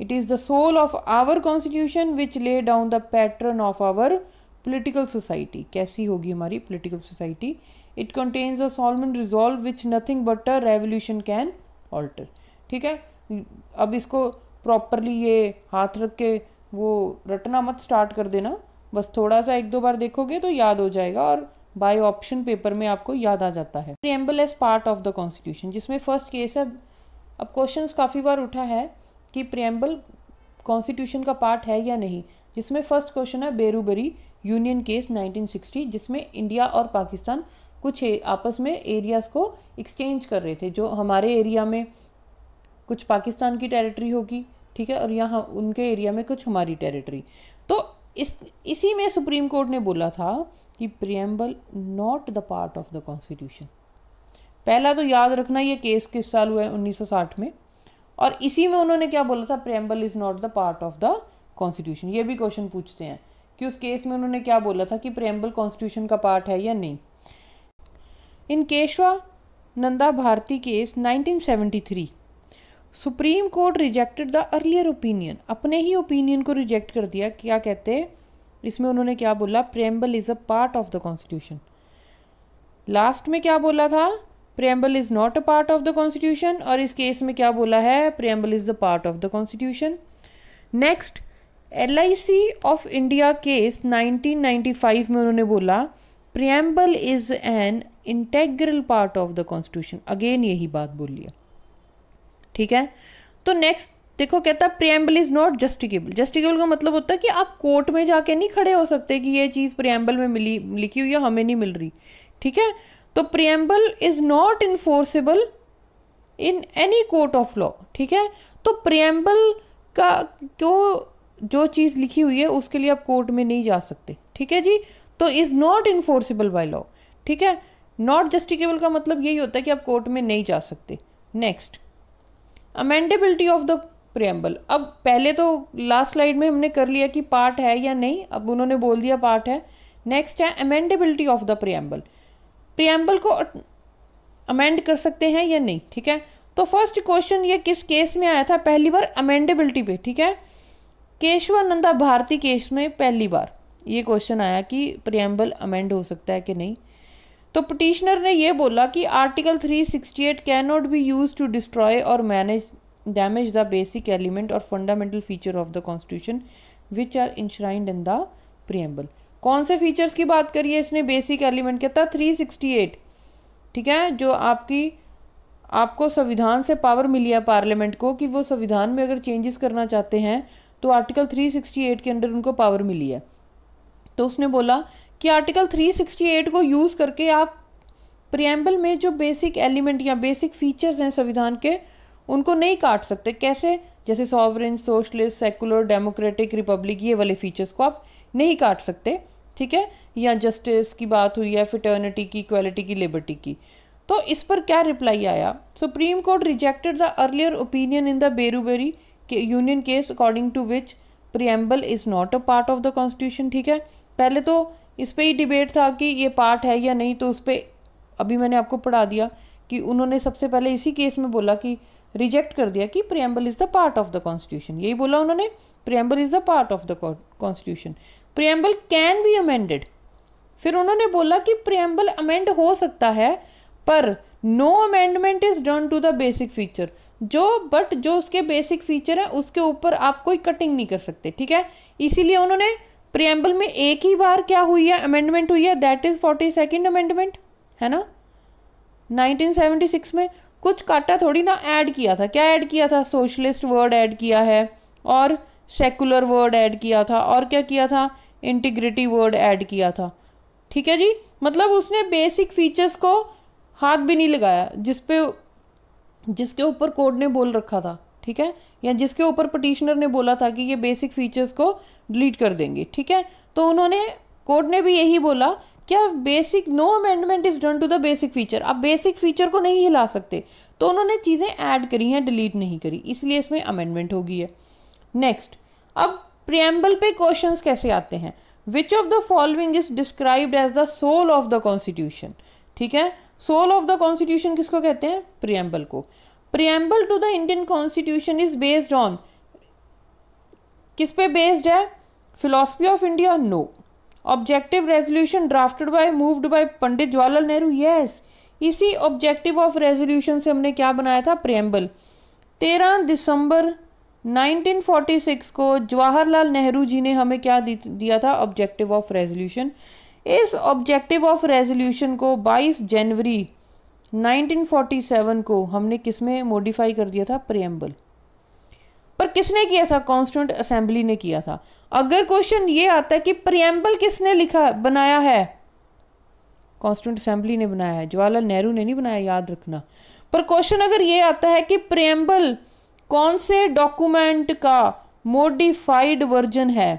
it is the soul of our constitution which lay down the pattern of our political society कैसी होगी हमारी political society it contains a solemn resolve which nothing but a revolution can alter ठीक है अब इसको properly ये हाथ रख के वो रटना मत स्टार्ट कर देना बस थोड़ा सा एक दो बार देखोगे तो याद हो जाएगा और बाय ऑप्शन पेपर में आपको याद आ जाता है preamble as part of the constitution जिसमें फर्स्ट केस है अब क्वेश्चन काफ़ी बार उठा है कि प्रियम्बल कॉन्स्टिट्यूशन का पार्ट है या नहीं जिसमें फर्स्ट क्वेश्चन है बेरूबरी यूनियन केस 1960 जिसमें इंडिया और पाकिस्तान कुछ आपस में एरियाज़ को एक्सचेंज कर रहे थे जो हमारे एरिया में कुछ पाकिस्तान की टेरिटरी होगी ठीक है और यहाँ उनके एरिया में कुछ हमारी टेरिटरी तो इस इसी में सुप्रीम कोर्ट ने बोला था कि preamble not the part of the constitution पहला तो याद रखना ये केस किस साल हुआ है 1960 में और इसी में उन्होंने क्या बोला था preamble is not the part of the constitution ये भी क्वेश्चन पूछते हैं कि उस केस में उन्होंने क्या बोला था कि प्रेम्बल कॉन्स्टिट्यूशन का पार्ट है या नहीं in Kesavananda Bharati case 1973 supreme court rejected the earlier opinion अपने ही ओपिनियन को रिजेक्ट कर दिया क्या कहते हैं इसमें उन्होंने क्या बोला preamble is a part of the constitution last में क्या बोला था preamble is not a part of the constitution और इस केस में क्या बोला है preamble is the part of the constitution next L of India case 1995 में उन्होंने बोला preamble is an integral part of the constitution again यही बात बोल लिया ठीक है तो नेक्स्ट देखो कहता है preamble is not justiciable justiciable का मतलब होता है कि आप कोर्ट में जाके नहीं खड़े हो सकते कि ये चीज़ प्रियम्बल में मिली लिखी हुई है हमें नहीं मिल रही ठीक है तो preamble is not enforceable in any court of law ठीक है तो प्रियम्बल का क्यों जो चीज़ लिखी हुई है उसके लिए आप कोर्ट में नहीं जा सकते ठीक है जी तो is not enforceable by law ठीक है नॉट जस्टिकेबल का मतलब यही होता है कि आप कोर्ट में नहीं जा सकते next amendability of the preamble अब पहले तो लास्ट स्लाइड में हमने कर लिया कि पार्ट है या नहीं अब उन्होंने बोल दिया पार्ट है नेक्स्ट है amendability of the preamble preamble को अमेंड कर सकते हैं या नहीं ठीक है तो फर्स्ट क्वेश्चन ये किस केस में आया था पहली बार अमेंडेबिलिटी पे ठीक है केशवानंदा भारती केस में पहली बार ये क्वेश्चन आया कि प्रियम्बल अमेंड हो सकता है कि नहीं तो पटिशनर ने यह बोला कि article 368 can not be use to destroy और manage damage the basic element और fundamental feature of the constitution which are enshrined in the preamble कौन से फीचर्स की बात करिए इसने बेसिक एलिमेंट कहता थ्री सिक्सटी एट ठीक है जो आपकी आपको संविधान से पावर मिली है पार्लियामेंट को कि वो संविधान में अगर चेंजेस करना चाहते हैं तो आर्टिकल 368 के अंडर उनको पावर मिली है तो उसने बोला कि आर्टिकल 368 को यूज़ करके आप प्रियम्बल में जो बेसिक एलिमेंट या बेसिक फीचर्स हैं संविधान के उनको नहीं काट सकते कैसे जैसे sovereign socialist secular democratic republic ये वाले फीचर्स को आप नहीं काट सकते ठीक है या जस्टिस की बात हुई है फिटर्निटी की इक्वलिटी की लिबर्टी की तो इस पर क्या रिप्लाई आया supreme court rejected the earlier opinion in the Berubari union case according to which preamble is not a part of the constitution ठीक है पहले तो इस पर ही डिबेट था कि ये पार्ट है या नहीं तो उस पर अभी मैंने आपको पढ़ा दिया कि उन्होंने सबसे पहले इसी केस में बोला कि रिजेक्ट कर दिया कि preamble is the part of the constitution यही बोला उन्होंने preamble is the part of the constitution preamble can be amended फिर उन्होंने बोला कि प्रियम्बल अमेंड हो सकता है पर no amendment is done to the basic feature जो बट जो उसके बेसिक फीचर हैं उसके ऊपर आप कोई कटिंग नहीं कर सकते ठीक है इसीलिए उन्होंने प्रियम्बल में एक ही बार क्या हुई है अमेंडमेंट हुई है that is forty second amendment है ना 1976 में कुछ काटा थोड़ी ना ऐड किया था क्या ऐड किया था सोशलिस्ट वर्ड ऐड किया है और सेकुलर वर्ड ऐड किया था और क्या किया था इंटीग्रिटी वर्ड ऐड किया था ठीक है जी मतलब उसने बेसिक फीचर्स को हाथ भी नहीं लगाया जिसपे जिसके ऊपर कोर्ट ने बोल रखा था ठीक है या जिसके ऊपर पटिशनर ने बोला था कि ये बेसिक फीचर्स को डिलीट कर देंगे ठीक है तो उन्होंने कोर्ट ने भी यही बोला क्या basic no amendment is done to the basic feature आप बेसिक फीचर को नहीं हिला सकते तो उन्होंने चीज़ें ऐड करी हैं डिलीट नहीं करी इसलिए इसमें अमेंडमेंट होगी है नेक्स्ट अब प्रियम्बल पे क्वेश्चन कैसे आते हैं which of the following is described as the soul of the constitution ठीक है सोल ऑफ द कॉन्स्टिट्यूशन किसको कहते हैं प्रियम्बल को preamble to the Indian constitution is based on किस पे बेस्ड है philosophy of India no objective resolution drafted by moved by Pandit Jawaharlal Nehru yes इसी ऑब्जेक्टिव ऑफ रेजोल्यूशन से हमने क्या बनाया था प्रियम्बल तेरह दिसंबर 1946 को जवाहरलाल नेहरू जी ने हमें क्या दिया था ऑब्जेक्टिव ऑफ रेजोल्यूशन इस ऑब्जेक्टिव ऑफ रेजोल्यूशन को 22 जनवरी 1947 को हमने किस में मोडिफाई कर दिया था प्रियम्बल पर किसने किया था कॉन्स्टिट्यूंट असेंबली ने किया था अगर क्वेश्चन ये आता है कि प्रियम्बल किसने लिखा बनाया है कॉन्स्टिट्यूंट असेंबली ने बनाया है जवाहरलाल नेहरू ने नहीं बनाया याद रखना पर क्वेश्चन अगर ये आता है कि प्रियम्बल कौन से डॉक्यूमेंट का मोडिफाइड वर्जन है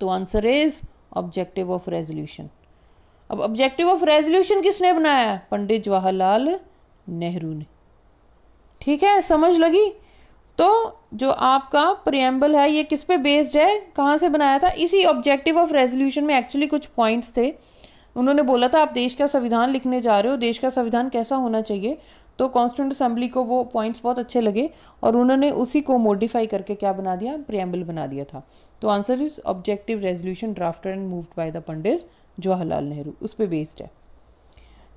तो answer is objective of resolution अब ऑब्जेक्टिव ऑफ रेजोल्यूशन किसने बनाया पंडित जवाहरलाल नेहरू ने ठीक है समझ लगी तो जो आपका प्रियम्बल है ये किस पे बेस्ड है कहाँ से बनाया था इसी ऑब्जेक्टिव ऑफ रेजोल्यूशन में एक्चुअली कुछ पॉइंट्स थे उन्होंने बोला था आप देश का संविधान लिखने जा रहे हो देश का संविधान कैसा होना चाहिए तो कॉन्स्टिट्यूंट असेंबली को वो पॉइंट्स बहुत अच्छे लगे और उन्होंने उसी को मॉडिफाई करके क्या बना दिया प्रियम्बल बना दिया था तो answer is objective resolution drafted and moved by the Pandit Jawaharlal Nehru उस पर बेस्ड है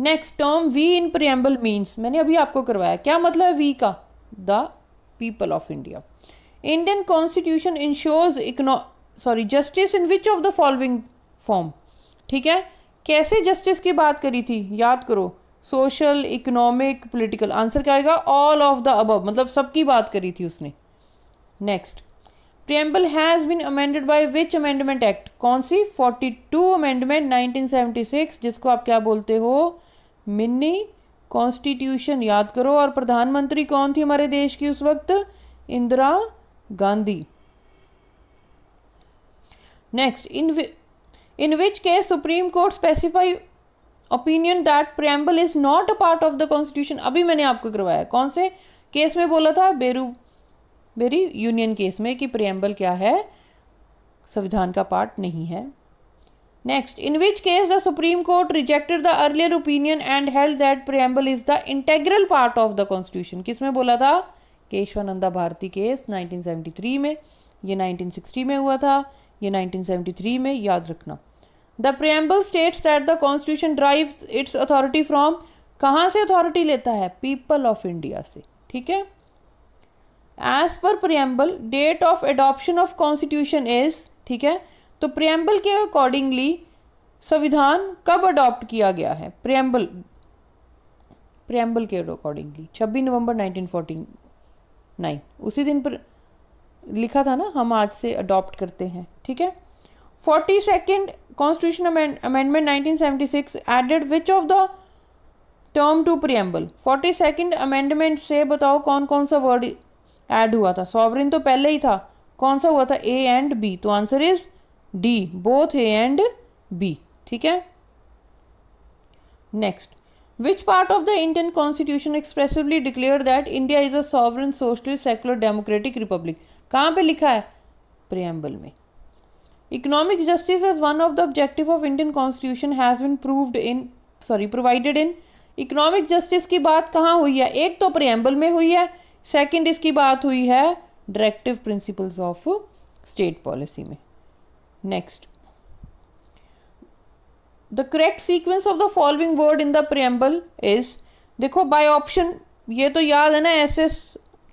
next term we in preamble means मैंने अभी आपको करवाया क्या मतलब है वी का the people of India Indian constitution ensures econo sorry justice in which of the following form ठीक है कैसे जस्टिस की बात करी थी याद करो सोशल इकोनॉमिक पॉलिटिकल आंसर क्या आएगा ऑल ऑफ द अबव मतलब सबकी बात करी थी उसने next preamble has been amended by which amendment act कौन सी forty two amendment nineteen seventy six जिसको आप क्या बोलते हो मिनी कॉन्स्टिट्यूशन याद करो और प्रधानमंत्री कौन थी हमारे देश की उस वक्त Indira Gandhi next in in which case Supreme Court specify opinion that preamble is not a part of the constitution अभी मैंने आपको करवाया कौन से केस में बोला था बेरू बेरी यूनियन केस में कि प्रियम्बल क्या है संविधान का पार्ट नहीं है next in which case the Supreme court rejected the earlier opinion and held that preamble is the integral part of the constitution किस में बोला था Kesavananda Bharati case nineteen three में ये सिक्सटी में हुआ था ये थ्री में याद रखना the preamble states that the constitution drive its authority from कहाँ से अथॉरिटी लेता है पीपल ऑफ इंडिया से ठीक है as per preamble date of adoption of constitution is ठीक है तो प्रियम्बल के अकॉर्डिंगली संविधान कब अडॉप्ट किया गया है प्रियम्बल प्रियम्बल के अकॉर्डिंगली 26 नवंबर 1949 उसी दिन पर लिखा था ना हम आज से अडॉप्ट करते हैं ठीक है forty second constitution amendment 1976 added which of the term to preamble forty second amendment से बताओ कौन कौन सा वर्ड ऐड हुआ था सॉवरिन तो पहले ही था कौन सा हुआ था ए एंड बी तो answer is D both A and B ठीक है next which part of the Indian constitution expressively declare that India is a sovereign socialist secular democratic republic कहाँ पे लिखा है प्रियम्बल में economic justice is one of the objective of Indian Constitution has been proved in sorry provided in economic justice की बात कहाँ हुई है एक तो प्रियम्बल में हुई है सेकंड इसकी बात हुई है directive principles of state policy में next the correct sequence of the following word in the preamble is देखो बाय ऑप्शन ये तो याद है ना S S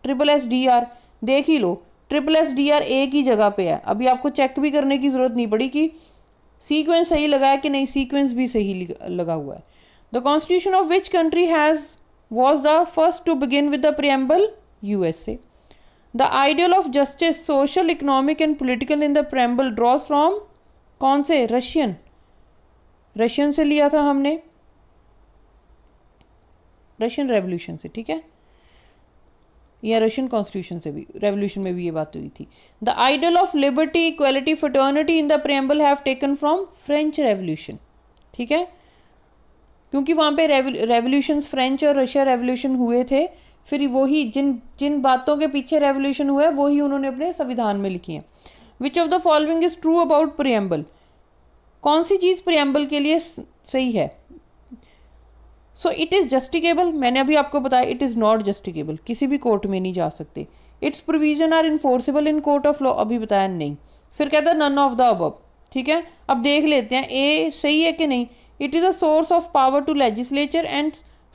triple S D R देख ही लो triple S D R A की जगह पे है अभी आपको चेक भी करने की ज़रूरत नहीं पड़ी कि सीक्वेंस सही लगा है कि नहीं सीक्वेंस भी सही लगा हुआ है the constitution of which country has was the first to begin with the preamble U S A the ideal of justice social economic and political in the preamble draws from कौन से Russian Russian से लिया था हमने Russian revolution से ठीक है या रशियन कॉन्स्टिट्यूशन से भी रेवोल्यूशन में भी ये बात हुई थी the ideal of liberty equality fraternity in the preamble have taken from French revolution ठीक है क्योंकि वहाँ पे रेवोल्यूशन फ्रेंच और रशिया रेवोल्यूशन हुए थे फिर वही जिन जिन बातों के पीछे रेवोल्यूशन हुआ है वही उन्होंने अपने संविधान में लिखी है which of the following is true about preamble कौन सी चीज़ प्रियम्बल के लिए सही है सो इट इज़ जस्टिकेबल मैंने अभी आपको बताया इट इज़ नॉट जस्टिकेबल किसी भी कोर्ट में नहीं जा सकते its provision are enforceable in court of law अभी बताया नहीं फिर कहता है नन ऑफ द अबब ठीक है अब देख लेते हैं ए सही है कि नहीं it is a source of power to legislature and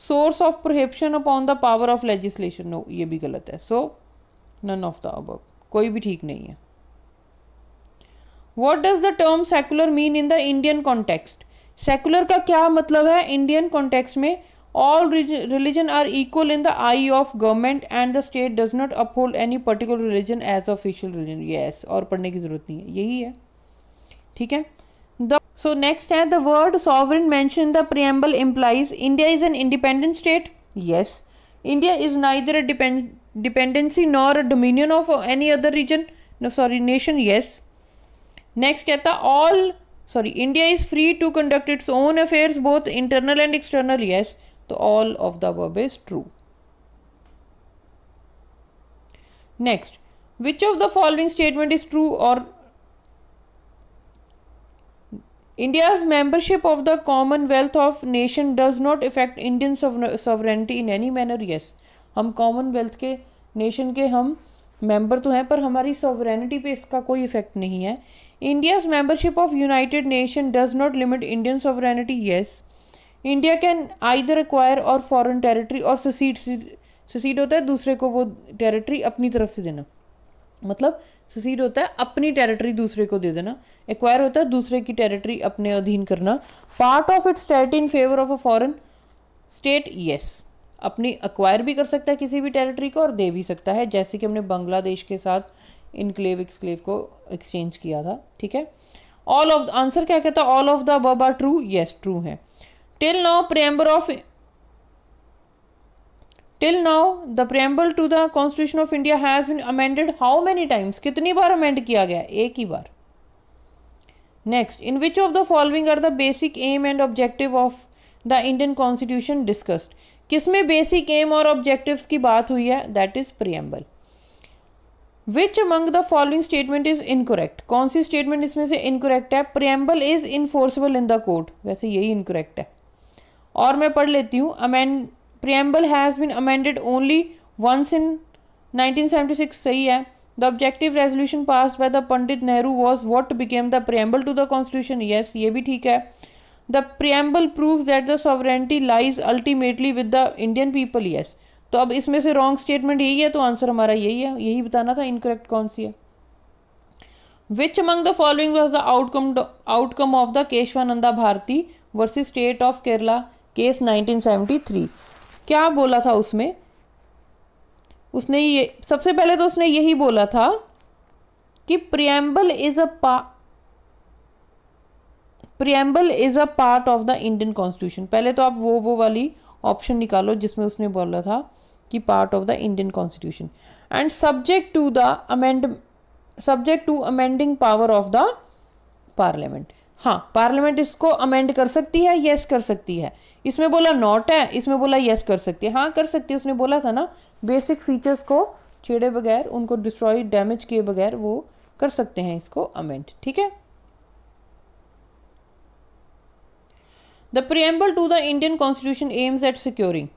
source of prohibition upon the power of legislation no ये भी गलत है so none of the above कोई भी ठीक नहीं है what does the term secular mean in the Indian context secular का क्या मतलब है इंडियन कॉन्टेक्स में all religion are equal in the eye of government and the state does not uphold any particular religion as official religion yes और पढ़ने की जरूरत नहीं है यही है ठीक है द सो नेक्स्ट है the word sovereign mention the preamble implies India is an independent state yes India is neither a dependency nor a dominion of any other region sorry nation yes next कहता all sorry India is free to conduct its own affairs both internal and external yes तो all of the verb is true next which of the following statement is true और India is membership of the Commonwealth of nation does not effect Indian sovereignty in any manner yes हम Commonwealth के nation के हम member तो हैं पर हमारी sovereignty पे इसका कोई इफेक्ट नहीं है India's membership of United Nation does not limit Indian sovereignty. Yes, India can either acquire or foreign territory or secede. ससीड होता है दूसरे को वो territory अपनी तरफ से देना मतलब सुसीड होता है अपनी टेरिटरी दूसरे को दे देना एक्वायर होता है दूसरे की टेरिटरी अपने अधीन करना part of its state in favour of a foreign state yes अपनी अक्वायर भी कर सकता है किसी भी टेरिटरी को और दे भी सकता है जैसे कि हमने बांग्लादेश के साथ इनक्लेव एक्सक्लेव को एक्सचेंज किया था ठीक है ऑल ऑफ आंसर क्या कहता है all of the above are true yes true है till now preamble of till now the preamble to the constitution of India has been amended how many times कितनी बार अमेंड किया गया एक ही बार next in which of the following are the basic aim and objective of the Indian constitution discussed किसमें basic aim और objectives की बात हुई है that is preamble which among the following statement is incorrect कौन सी स्टेटमेंट इसमें से इनकोरेक्ट है preamble is enforceable in the court वैसे यही इनकोरेक्ट है और मैं पढ़ लेती हूँ amend preamble has been amended only once in 1976 सही है the objective resolution pass by the Pandit Nehru was what became the preamble to the constitution yes ये भी ठीक है the preamble prove that the sovereignty lies ultimately with the Indian people yes तो अब इसमें से रॉन्ग स्टेटमेंट यही है तो आंसर हमारा यही है यही बताना था इनकरेक्ट कौन सी है which among the following was the outcome outcome of the Kesavananda Bharati versus state of Kerala case 1973 क्या बोला था उसमें उसने ये सबसे पहले तो उसने यही बोला था कि preamble is a pa preamble is a part of the Indian constitution पहले तो आप वो वो वाली ऑप्शन निकालो जिसमें उसने बोला था की part of the Indian constitution and subject to the amend subject to amending power of the parliament हाँ पार्लियामेंट इसको अमेंड कर सकती है यस कर सकती है इसमें बोला नॉट है इसमें बोला यस कर सकती है हाँ कर सकती है उसने बोला था ना बेसिक फीचर्स को छेड़े बगैर उनको डिस्ट्रॉय डैमेज किए बगैर वो कर सकते हैं इसको अमेंड ठीक है the preamble to the Indian constitution aims at securing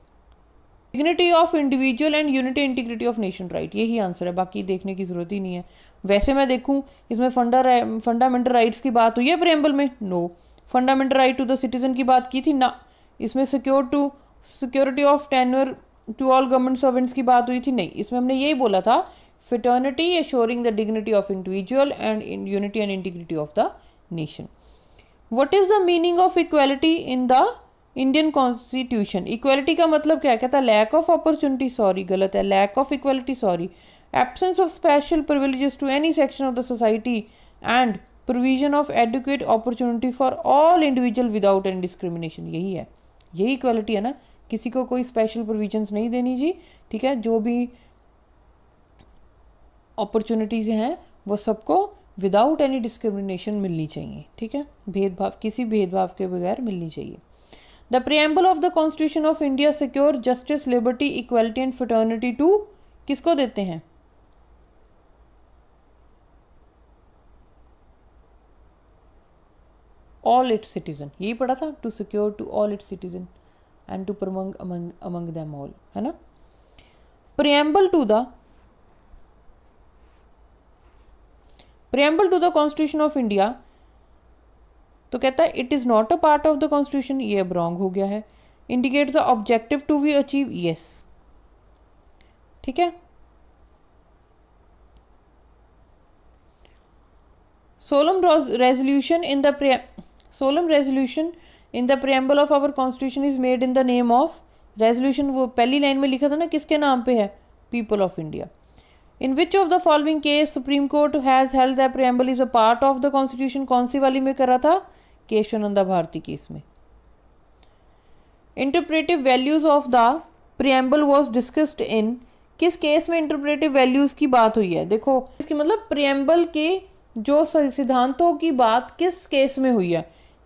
dignity of individual and unity integrity of nation right यही आंसर है बाकी देखने की जरूरत ही नहीं है वैसे मैं देखूं इसमें फंडा फंडामेंटल राइट्स की बात हुई है प्रेम्बल में no fundamental right to the citizen की बात की थी ना इसमें secure to security of tenure to all government servants की बात हुई थी नहीं इसमें हमने यही बोला था fraternity assuring the dignity of individual and unity and integrity of the nation what is the meaning of equality in the Indian constitution equality का मतलब क्या कहता है लैक ऑफ अपॉर्चुनिटी सॉरी गलत है lack of equality sorry absence of special privileges to any section of the society and provision of adequate opportunity for all individual without any discrimination यही है यही इक्वलिटी है ना किसी को कोई स्पेशल प्रोविजन नहीं देनी जी ठीक है जो भी अपॉर्चुनिटीज़ हैं वो सबको विदाउट एनी डिस्क्रिमिनेशन मिलनी चाहिए ठीक है भेदभाव किसी भेदभाव के बगैर मिलनी चाहिए The preamble of the Constitution of India secure justice, liberty, equality and fraternity to किसको देते हैं ऑल इट्स सिटीजन यही पढ़ा था to secure to all its citizen and to among among among them all है ना preamble to the preamble to the constitution of India तो कहता है it is not a part of the constitution ये अब रॉन्ग हो गया है indicate the objective to be achieve yes ठीक है solemn resolution in the pre solemn resolution in the preamble of our constitution is made in the name of resolution वो पहली line में लिखा था ना किसके नाम पे है people of India in which of the following case Supreme Court has held the preamble is a part of the constitution कौन सी वाली में करा था केशवानंदा भारती केस में interpretive values of the preamble was discussed in किस केस में interpretive values की बात हुई है देखो इसके मतलब प्रियम्बल के जो सिद्धांतों की बात किस केस में हुई है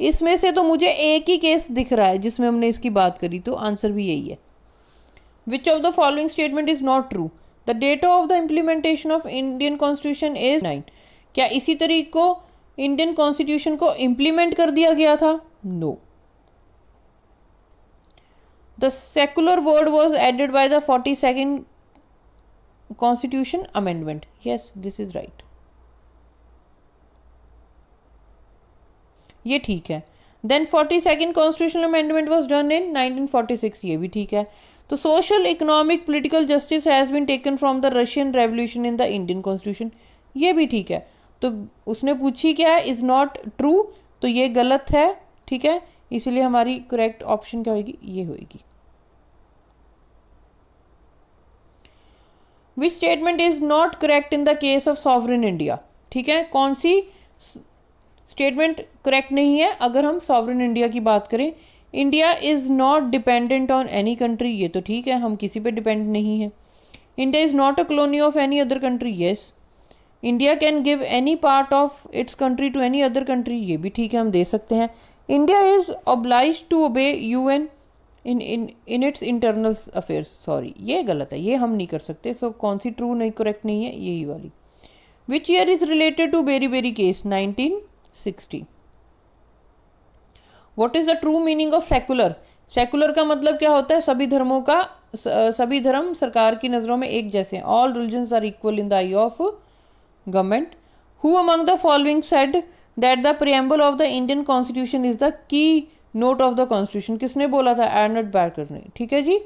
इसमें से तो मुझे एक ही केस दिख रहा है जिसमें हमने इसकी बात करी तो आंसर भी यही है which of the following statement is not true the date of the implementation of Indian constitution is nine क्या इसी तरीके को इंडियन कॉन्स्टिट्यूशन को इम्प्लीमेंट कर दिया गया था no the secular word was added by the forty second constitution amendment yes this is right ये ठीक है then forty second constitution amendment was done in nineteen forty six ये भी ठीक है तो social economic political justice has been taken from the Russian revolution in the Indian constitution ये भी ठीक है तो उसने पूछी क्या है इज़ नॉट ट्रू तो ये गलत है ठीक है इसीलिए हमारी करेक्ट ऑप्शन क्या होगी ये होगी which statement is not correct in the case of sovereign India ठीक है कौन सी स्टेटमेंट करेक्ट नहीं है अगर हम सॉवरन इंडिया की बात करें India is not dependent on any country ये तो ठीक है हम किसी पे डिपेंड नहीं है India is not a colony of any other country yes India can give any part of its country to any other country ये भी ठीक है हम दे सकते हैं India is obliged to obey U N in in in its internal affairs sorry ये गलत है ये हम नहीं कर सकते सो so, कौन सी ट्रू नहीं करेक्ट नहीं है यही वाली which year is related to Berubari case nineteen sixty what is the true meaning of secular secular का मतलब क्या होता है सभी धर्मों का सभी धर्म सरकार की नज़रों में एक जैसे हैं all religions are equal in the eye of government. Who among the following said that the preamble of the Indian constitution is the key note of the constitution? किसने बोला था एर्नट बैरकर ने ठीक है जी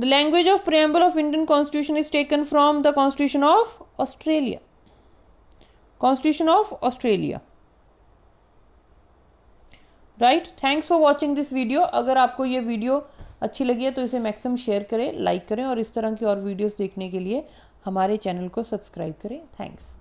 the language of preamble of Indian constitution is taken from the constitution of Australia constitution of Australia right thanks for watching this video अगर आपको ये वीडियो अच्छी लगी है तो इसे मैक्सिमम शेयर करें लाइक करें और इस तरह की और वीडियोस देखने के लिए हमारे चैनल को सब्सक्राइब करें थैंक्स